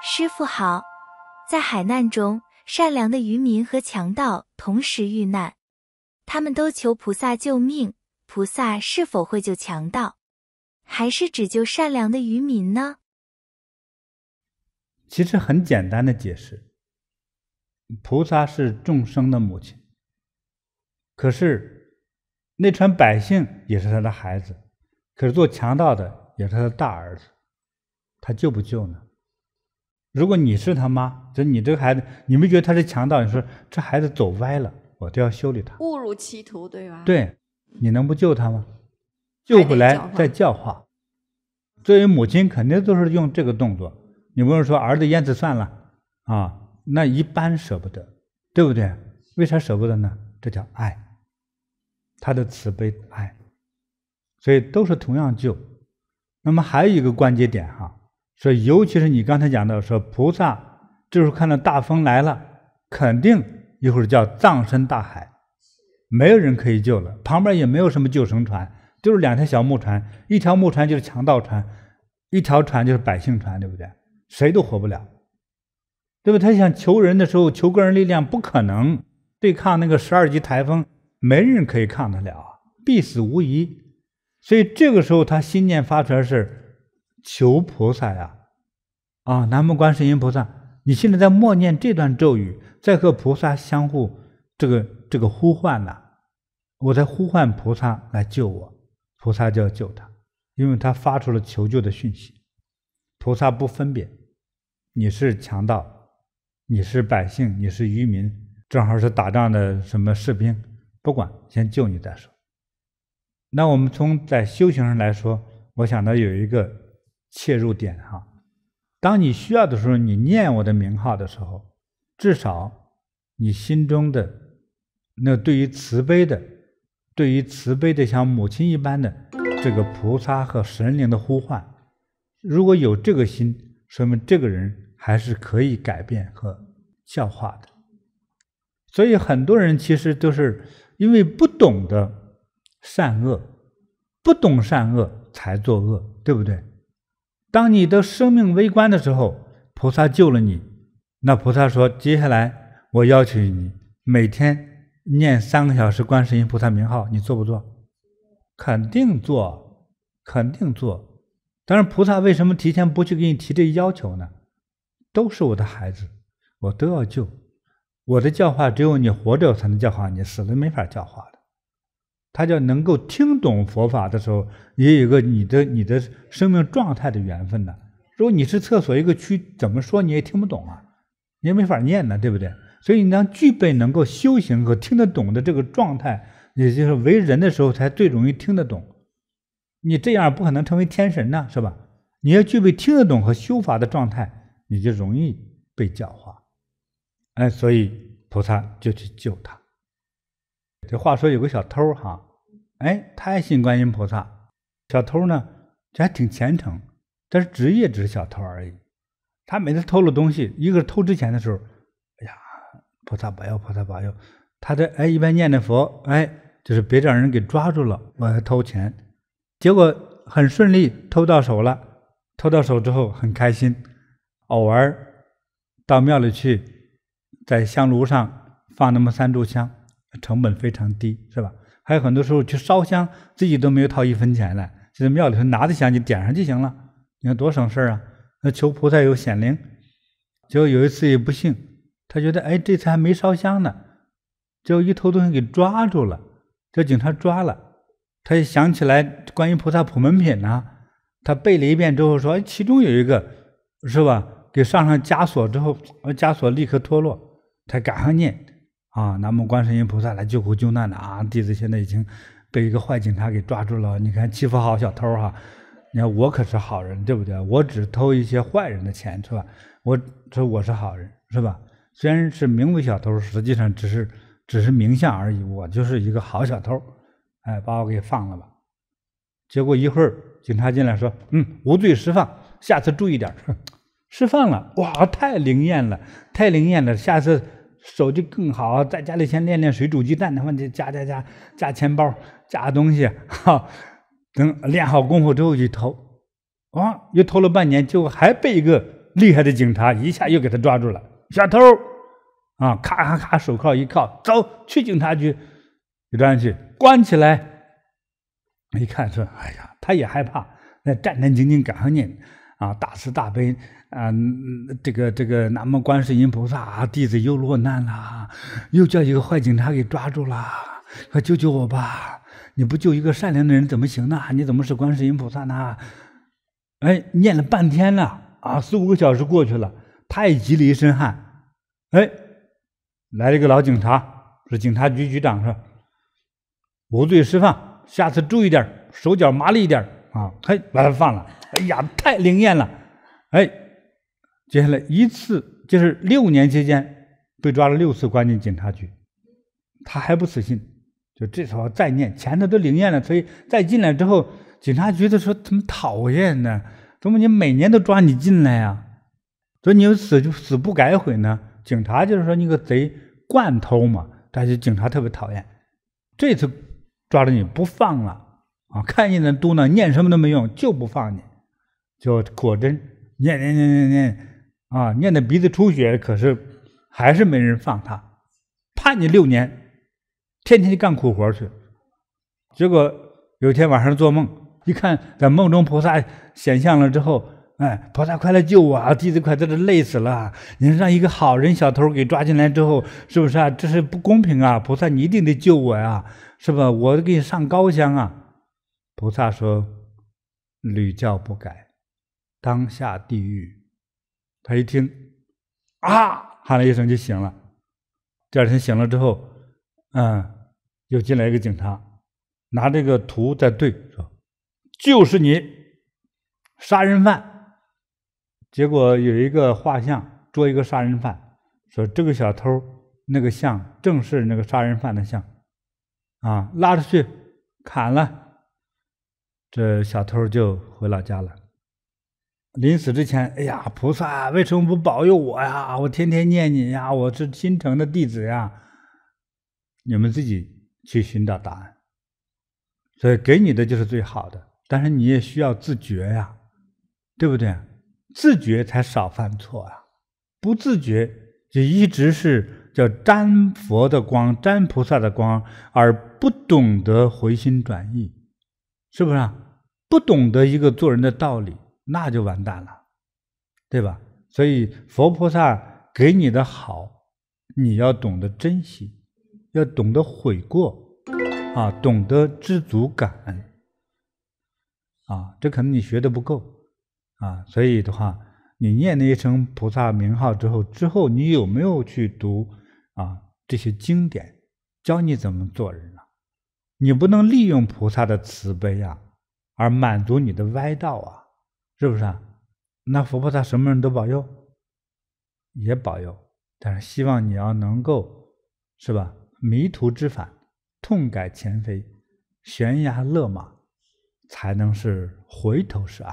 师傅好，在海难中，善良的渔民和强盗同时遇难，他们都求菩萨救命，菩萨是否会救强盗，还是只救善良的渔民呢？其实很简单的解释，菩萨是众生的母亲，可是那船百姓也是他的孩子，可是做强盗的也是他的大儿子，他救不救呢？如果你是他妈，就你这个孩子，你没觉得他是强盗？你说这孩子走歪了，我都要修理他，误入歧途，对吧？对，你能不救他吗？救回来再教化。作为母亲，肯定都是用这个动作。你不是说儿子淹死算了啊，那一般舍不得，对不对？为啥舍不得呢？这叫爱，他的慈悲爱，所以都是同样救。那么还有一个关节点哈。说，尤其是你刚才讲的，说菩萨，这时候看到大风来了，肯定一会儿叫葬身大海，没有人可以救了，旁边也没有什么救生船，就是两条小木船，一条木船就是强盗船，一条船就是百姓船，对不对？谁都活不了，对吧？他想求人的时候，求个人力量不可能对抗那个十二级台风，没人可以抗得了，必死无疑。所以这个时候他心念发出来是求菩萨呀。啊，南无观世音菩萨！你现在在默念这段咒语，在和菩萨相互这个这个呼唤呢。我在呼唤菩萨来救我，菩萨就要救他，因为他发出了求救的讯息。菩萨不分别，你是强盗，你是百姓，你是渔民，正好是打仗的什么士兵，不管先救你再说。那我们从在修行上来说，我想到有一个切入点哈。当你需要的时候，你念我的名号的时候，至少你心中的那对于慈悲的、对于慈悲的像母亲一般的这个菩萨和神灵的呼唤，如果有这个心，说明这个人还是可以改变和教化的。所以很多人其实都是因为不懂得善恶，不懂善恶才作恶，对不对？当你的生命危关的时候，菩萨救了你。那菩萨说：“接下来我要求你每天念三个小时观世音菩萨名号，你做不做？”肯定做，肯定做。但是菩萨为什么提前不去给你提这要求呢？都是我的孩子，我都要救。我的教化只有你活着才能教化你，死了没法教化的。他叫能够听懂佛法的时候，也有个你的你的生命状态的缘分呢。如果你是厕所一个区，怎么说你也听不懂啊，你也没法念呢，对不对？所以你当具备能够修行和听得懂的这个状态，也就是为人的时候，才最容易听得懂。你这样不可能成为天神呢，是吧？你要具备听得懂和修法的状态，你就容易被教化。哎，所以菩萨就去救他。这话说有个小偷哈。哎，他也信观音菩萨，小偷呢，这还挺虔诚。但是职业，只是小偷而已。他每次偷了东西，一个是偷之前的时候，哎呀，菩萨保佑，菩萨保佑。他这哎一般念的佛，哎，就是别让人给抓住了，我要偷钱。结果很顺利，偷到手了。偷到手之后很开心，偶尔到庙里去，在香炉上放那么三炷香，成本非常低，是吧？还有很多时候去烧香，自己都没有掏一分钱呢，就在庙里头拿着香就点上就行了。你看多省事儿啊！那求菩萨有显灵，结果有一次也不幸，他觉得哎这次还没烧香呢，结果一偷东西给抓住了，叫警察抓了。他就想起来观音菩萨普门品呢，他背了一遍之后说，其中有一个是吧？给上上枷锁之后，呃，枷锁立刻脱落，他赶上念。啊，南无观世音菩萨来救苦救难的啊！弟子现在已经被一个坏警察给抓住了。你看，欺负好小偷哈！你看我可是好人，对不对？我只偷一些坏人的钱，是吧？我说我是好人，是吧？虽然是名为小偷，实际上只是只是名相而已。我就是一个好小偷，哎，把我给放了吧！结果一会儿警察进来说：“嗯，无罪释放，下次注意点 释放了，哇，太灵验了，太灵验了！下次。手机更好，在家里先练练水煮鸡蛋，他妈就加加加加钱包，加东西，哈，等练好功夫之后去偷，啊，又偷了半年，结果还被一个厉害的警察一下又给他抓住了，小偷，啊，咔咔咔手铐一铐，走去警察局，一抓去关起来，一看说，哎呀，他也害怕，那战战兢兢赶上念。啊，大慈大悲啊！这个这个，南无观世音菩萨，弟子又落难啦，又叫一个坏警察给抓住了，快救救我吧！你不救一个善良的人怎么行呢？你怎么是观世音菩萨呢？哎，念了半天了啊，四五个小时过去了，他也急了一身汗。哎，来了一个老警察，是警察局局长是无罪释放，下次注意点手脚麻利一点啊！嘿，把他放了。哎呀，太灵验了！哎，接下来一次就是六年期间被抓了六次，关进警察局，他还不死心，就这时候再念，前头都灵验了，所以再进来之后，警察局的说怎么讨厌呢？怎么你每年都抓你进来呀？所以你死就死不改悔呢？警察就是说你个贼惯偷嘛，但是警察特别讨厌，这次抓着你不放了啊！看你那嘟囔念什么都没用，就不放你。就果真念念念念念啊，念的鼻子出血，可是还是没人放他，判你六年，天天去干苦活去。结果有一天晚上做梦，一看在梦中菩萨显像了之后，哎，菩萨快来救我啊！弟子快在这累死了！您让一个好人小偷给抓进来之后，是不是啊？这是不公平啊！菩萨，你一定得救我呀，是吧？我给你上高香啊！菩萨说：“屡教不改。”当下地狱，他一听啊，喊了一声就醒了。第二天醒了之后，嗯，又进来一个警察，拿这个图在对，说就是你杀人犯。结果有一个画像捉一个杀人犯，说这个小偷那个像正是那个杀人犯的像，啊，拉出去砍了。这小偷就回老家了。临死之前，哎呀，菩萨为什么不保佑我呀？我天天念你呀，我是心诚的弟子呀。你们自己去寻找答案。所以给你的就是最好的，但是你也需要自觉呀，对不对？自觉才少犯错啊。不自觉就一直是叫沾佛的光、沾菩萨的光，而不懂得回心转意，是不是？啊？不懂得一个做人的道理。那就完蛋了，对吧？所以佛菩萨给你的好，你要懂得珍惜，要懂得悔过，啊，懂得知足感恩，啊，这可能你学的不够，啊，所以的话，你念那一声菩萨名号之后，之后你有没有去读啊这些经典，教你怎么做人啊？你不能利用菩萨的慈悲啊，而满足你的歪道啊。是不是啊？那佛菩萨什么人都保佑，也保佑，但是希望你要能够，是吧？迷途知返，痛改前非，悬崖勒马，才能是回头是岸。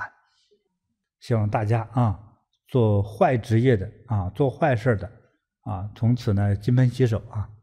希望大家啊，做坏职业的啊，做坏事的啊，从此呢，金盆洗手啊。